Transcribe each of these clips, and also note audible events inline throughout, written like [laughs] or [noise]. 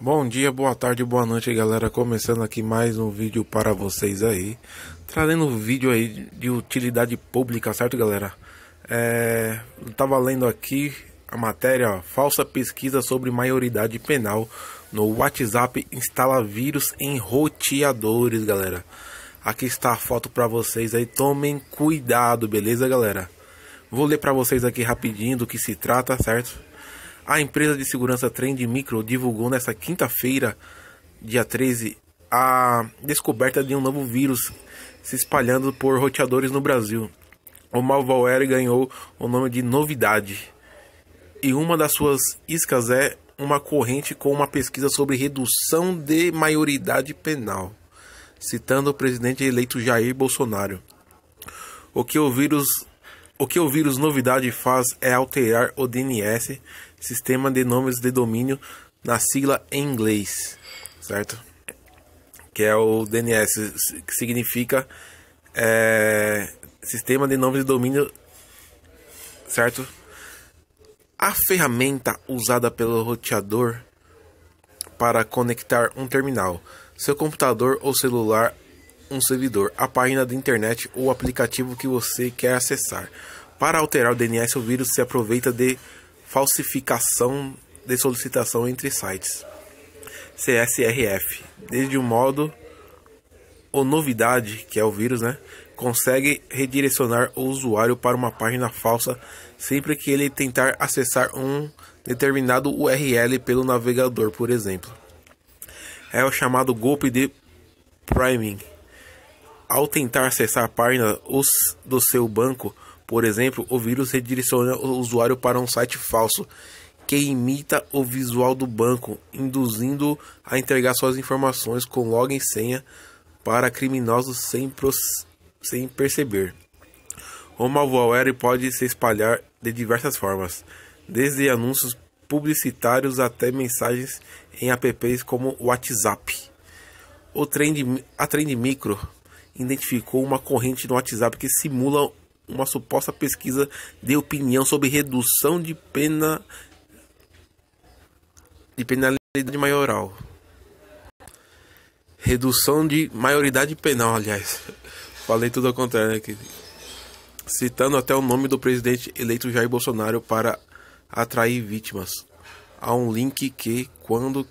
Bom dia, boa tarde, boa noite galera, começando aqui mais um vídeo para vocês aí Trazendo um vídeo aí de utilidade pública, certo galera? É, eu tava lendo aqui a matéria, ó, falsa pesquisa sobre maioridade penal No WhatsApp instala vírus em roteadores galera Aqui está a foto para vocês aí, tomem cuidado, beleza galera? Vou ler para vocês aqui rapidinho do que se trata, certo? A empresa de segurança Trend Micro divulgou nesta quinta-feira, dia 13, a descoberta de um novo vírus se espalhando por roteadores no Brasil. O malware ganhou o nome de Novidade. E uma das suas iscas é uma corrente com uma pesquisa sobre redução de maioridade penal, citando o presidente eleito Jair Bolsonaro. O que o vírus o que o vírus novidade faz é alterar o DNS, sistema de nomes de domínio, na sigla em inglês, certo? Que é o DNS, que significa é, sistema de nomes de domínio, certo? A ferramenta usada pelo roteador para conectar um terminal, seu computador ou celular um servidor, a página da internet ou aplicativo que você quer acessar. Para alterar o DNS, o vírus se aproveita de falsificação de solicitação entre sites. CSRF. Desde um modo ou novidade, que é o vírus, né? Consegue redirecionar o usuário para uma página falsa sempre que ele tentar acessar um determinado URL pelo navegador, por exemplo. É o chamado golpe de priming ao tentar acessar a página do seu banco, por exemplo, o vírus redireciona o usuário para um site falso que imita o visual do banco, induzindo a entregar suas informações com login e senha para criminosos sem, sem perceber. O malware pode se espalhar de diversas formas, desde anúncios publicitários até mensagens em apps como WhatsApp. O trend, a Trend Micro identificou uma corrente no WhatsApp que simula uma suposta pesquisa de opinião sobre redução de pena de penalidade maioral. Redução de maioridade penal, aliás. [laughs] Falei tudo ao contrário aqui. Né, Citando até o nome do presidente eleito Jair Bolsonaro para atrair vítimas. Há um link que, quando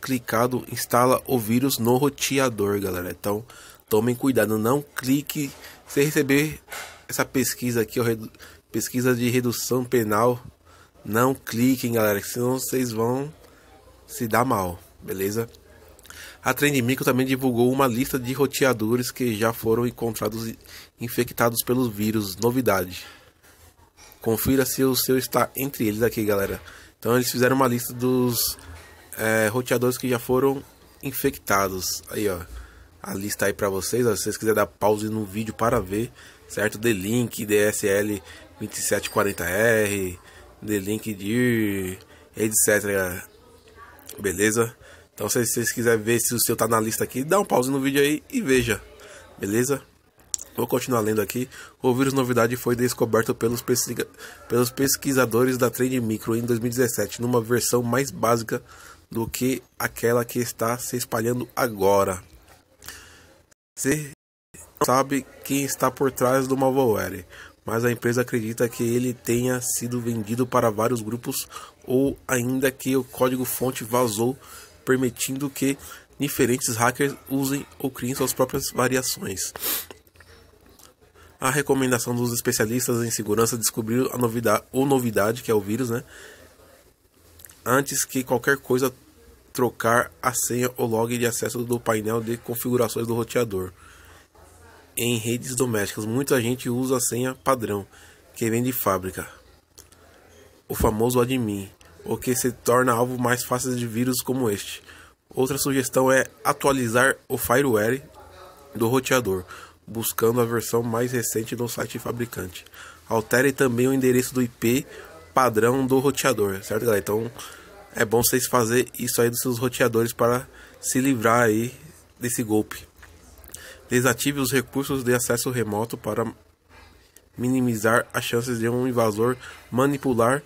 clicado instala o vírus no roteador, galera. Então, Tomem cuidado, não clique. Se receber essa pesquisa aqui, ó, pesquisa de redução penal, não cliquem, galera, senão vocês vão se dar mal, beleza? A Trend Micro também divulgou uma lista de roteadores que já foram encontrados infectados pelo vírus, novidade. Confira se o seu está entre eles aqui, galera. Então eles fizeram uma lista dos é, roteadores que já foram infectados. Aí, ó a lista aí para vocês. se vocês quiserem dar pause no vídeo para ver, certo? De link DSL 2740R, de link de etc. Beleza? Então se vocês quiserem ver se o seu tá na lista aqui, dá um pause no vídeo aí e veja. Beleza? Vou continuar lendo aqui. O vírus novidade foi descoberto pelos, pesquisa, pelos pesquisadores da Trade Micro em 2017, numa versão mais básica do que aquela que está se espalhando agora. Você sabe quem está por trás do malware, mas a empresa acredita que ele tenha sido vendido para vários grupos ou ainda que o código-fonte vazou, permitindo que diferentes hackers usem ou criem suas próprias variações. A recomendação dos especialistas em segurança descobriu a novidade, ou novidade que é o vírus, né? Antes que qualquer coisa trocar a senha ou log de acesso do painel de configurações do roteador. Em redes domésticas, muita gente usa a senha padrão, que vem de fábrica, o famoso admin, o que se torna alvo mais fácil de vírus como este. Outra sugestão é atualizar o firewall do roteador, buscando a versão mais recente do site fabricante. Altere também o endereço do IP padrão do roteador, certo galera? Então é bom vocês fazer isso aí dos seus roteadores para se livrar aí desse golpe. Desative os recursos de acesso remoto para minimizar as chances de um invasor manipular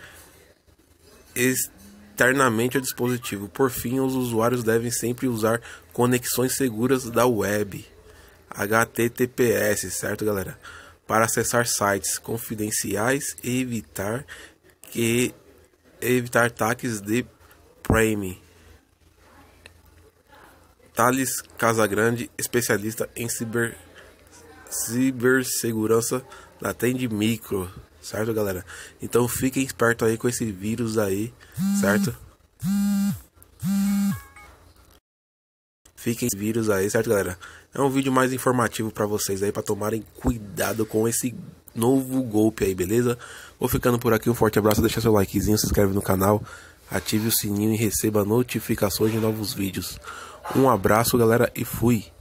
externamente o dispositivo. Por fim, os usuários devem sempre usar conexões seguras da web, HTTPS, certo, galera? Para acessar sites confidenciais e evitar que evitar ataques de Prime. Thales Casagrande, especialista em ciber, cibersegurança da Tende Micro, certo, galera? Então fiquem esperto aí com esse vírus aí, certo? Fiquem vírus aí, certo, galera? É um vídeo mais informativo para vocês aí, para tomarem cuidado com esse novo golpe aí, beleza? Vou ficando por aqui, um forte abraço, deixa seu likezinho, se inscreve no canal ative o sininho e receba notificações de novos vídeos. Um abraço, galera, e fui!